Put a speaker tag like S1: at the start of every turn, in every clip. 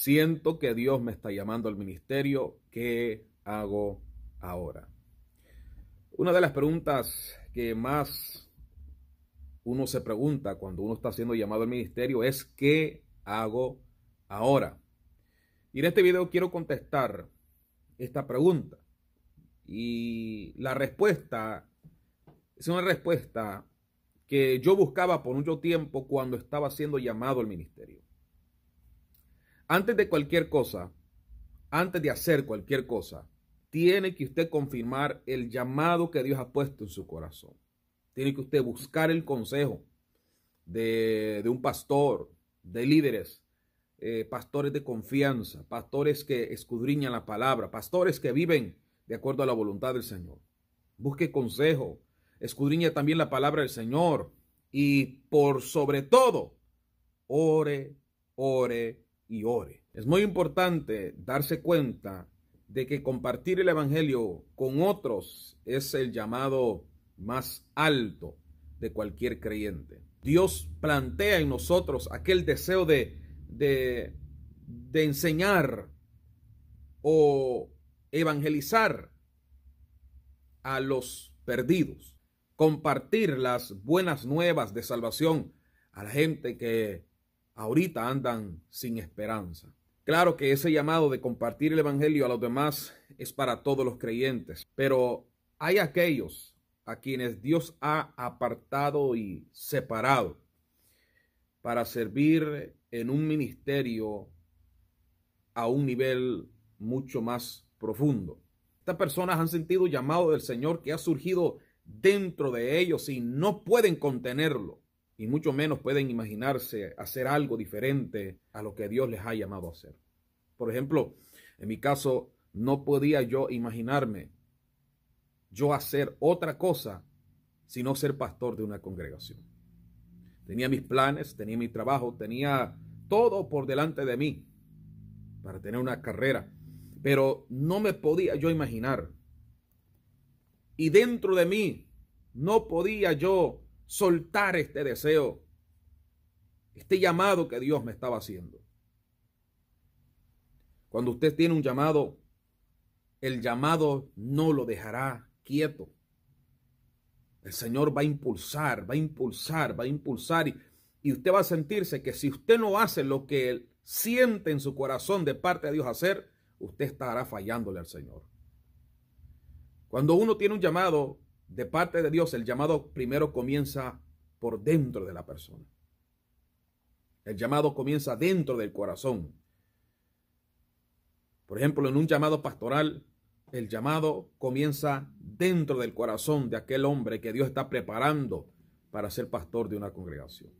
S1: Siento que Dios me está llamando al ministerio. ¿Qué hago ahora? Una de las preguntas que más uno se pregunta cuando uno está siendo llamado al ministerio es ¿qué hago ahora? Y en este video quiero contestar esta pregunta. Y la respuesta es una respuesta que yo buscaba por mucho tiempo cuando estaba siendo llamado al ministerio. Antes de cualquier cosa, antes de hacer cualquier cosa, tiene que usted confirmar el llamado que Dios ha puesto en su corazón. Tiene que usted buscar el consejo de, un pastor, de líderes, eh, pastores de confianza, pastores que escudriñan la palabra, pastores que viven de acuerdo a la voluntad del Señor. Busque consejo, escudriña también la palabra del Señor y por sobre todo, ore, ore, y ore. Es muy importante darse cuenta de que compartir el Evangelio con otros es el llamado más alto de cualquier creyente. Dios plantea en nosotros aquel deseo de, de, de enseñar o evangelizar a los perdidos, compartir las buenas nuevas de salvación a la gente que ahorita andan sin esperanza. Claro que ese llamado de compartir el Evangelio a los demás es para todos los creyentes, pero hay aquellos a quienes Dios ha apartado y separado para servir en un ministerio a un nivel mucho más profundo. Estas personas han sentido llamado del Señor que ha surgido dentro de ellos y no pueden contenerlo y mucho menos pueden imaginarse hacer algo diferente a lo que Dios les ha llamado a hacer. Por ejemplo, en mi caso, no podía yo imaginarme yo hacer otra cosa sino ser pastor de una congregación. Tenía mis planes, tenía mi trabajo, tenía todo por delante de mí para tener una carrera, pero no me podía yo imaginar. Y dentro de mí no podía yo soltar este deseo, este llamado que Dios me estaba haciendo. Cuando usted tiene un llamado, el llamado no lo dejará quieto. El Señor va a impulsar, va a impulsar, va a impulsar y, usted va a sentirse que si usted no hace lo que él siente en su corazón de parte de Dios hacer, usted estará fallándole al Señor. Cuando uno tiene un llamado, de parte de Dios, el llamado primero comienza por dentro de la persona. El llamado comienza dentro del corazón. Por ejemplo, en un llamado pastoral, el llamado comienza dentro del corazón de aquel hombre que Dios está preparando para ser pastor de una congregación.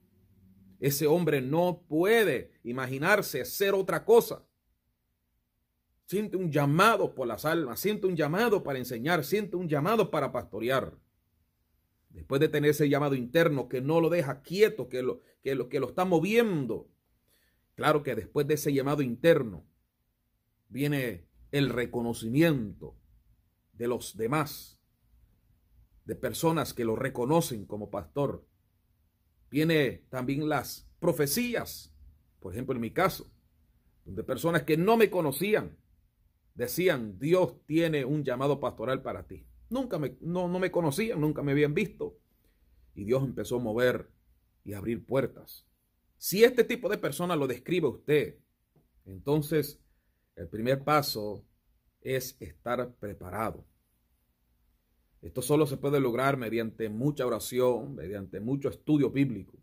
S1: Ese hombre no puede imaginarse ser otra cosa siente un llamado por las almas, siente un llamado para enseñar, siente un llamado para pastorear. Después de tener ese llamado interno que no lo deja quieto, que lo, que lo, que lo está moviendo. Claro que después de ese llamado interno viene el reconocimiento de los demás, de personas que lo reconocen como pastor. Viene también las profecías, por ejemplo en mi caso, de personas que no me conocían, decían, Dios tiene un llamado pastoral para ti. Nunca me, no, me conocían, nunca me habían visto. Y Dios empezó a mover y abrir puertas. Si este tipo de persona lo describe usted, entonces el primer paso es estar preparado. Esto solo se puede lograr mediante mucha oración, mediante mucho estudio bíblico.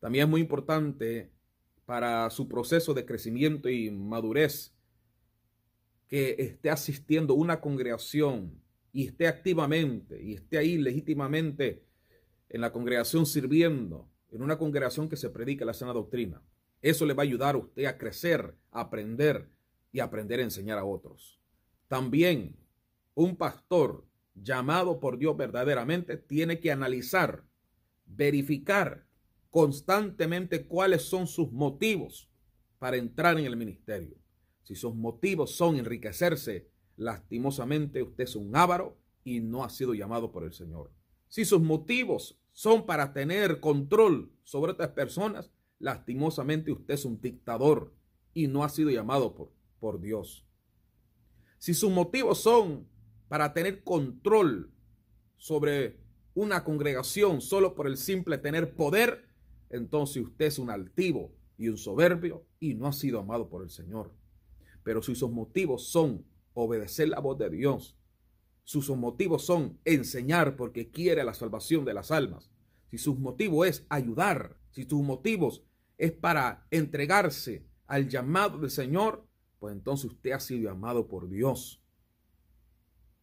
S1: También es muy importante para su proceso de crecimiento y madurez que esté asistiendo a una congregación y esté activamente y esté ahí legítimamente en la congregación sirviendo, en una congregación que se predica la sana doctrina. Eso le va a ayudar a usted a crecer, a aprender y aprender a enseñar a otros. También un pastor llamado por Dios verdaderamente tiene que analizar, verificar constantemente cuáles son sus motivos para entrar en el ministerio. Si sus motivos son enriquecerse, lastimosamente usted es un avaro y no ha sido llamado por el Señor. Si sus motivos son para tener control sobre otras personas, lastimosamente usted es un dictador y no ha sido llamado por, por Dios. Si sus motivos son para tener control sobre una congregación solo por el simple tener poder, entonces usted es un altivo y un soberbio y no ha sido amado por el Señor. Pero si sus motivos son obedecer la voz de Dios, si sus motivos son enseñar porque quiere la salvación de las almas, si sus motivos es ayudar, si sus motivos es para entregarse al llamado del Señor, pues entonces usted ha sido llamado por Dios.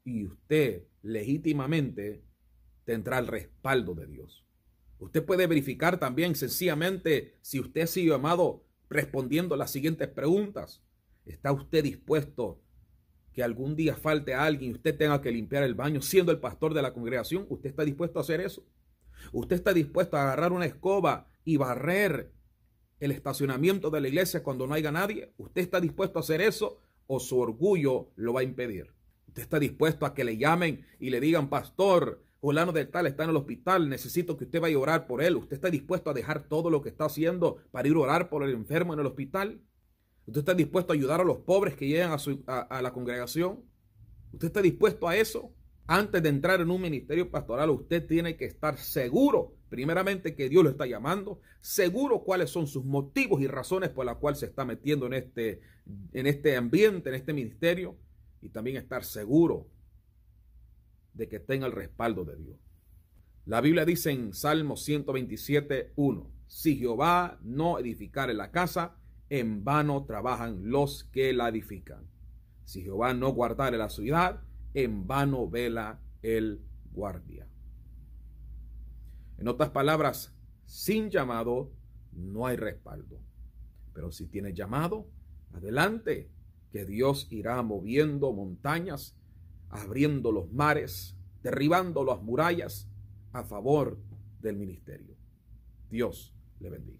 S1: Y usted legítimamente tendrá el respaldo de Dios. Usted puede verificar también sencillamente si usted ha sido llamado respondiendo las siguientes preguntas. ¿Está usted dispuesto que algún día falte a alguien y usted tenga que limpiar el baño siendo el pastor de la congregación? ¿Usted está dispuesto a hacer eso? ¿Usted está dispuesto a agarrar una escoba y barrer el estacionamiento de la iglesia cuando no haya nadie? ¿Usted está dispuesto a hacer eso o su orgullo lo va a impedir? ¿Usted está dispuesto a que le llamen y le digan, pastor, Julano de Tal está en el hospital, necesito que usted vaya a orar por él. ¿Usted está dispuesto a dejar todo lo que está haciendo para ir a orar por el enfermo en el hospital? Usted está dispuesto a ayudar a los pobres que llegan a, la congregación. Usted está dispuesto a eso. Antes de entrar en un ministerio pastoral, usted tiene que estar seguro, primeramente, que Dios lo está llamando, seguro cuáles son sus motivos y razones por las cuales se está metiendo en este, en este ambiente, en este ministerio, y también estar seguro de que tenga el respaldo de Dios. La Biblia dice en Salmo 127, 1, si Jehová no edificare la casa, en vano trabajan los que la edifican. Si Jehová no guardare la ciudad, en vano vela el guardia. En otras palabras, sin llamado no hay respaldo. Pero si tiene llamado, adelante, que Dios irá moviendo montañas, abriendo los mares, derribando las murallas a favor del ministerio. Dios le bendiga.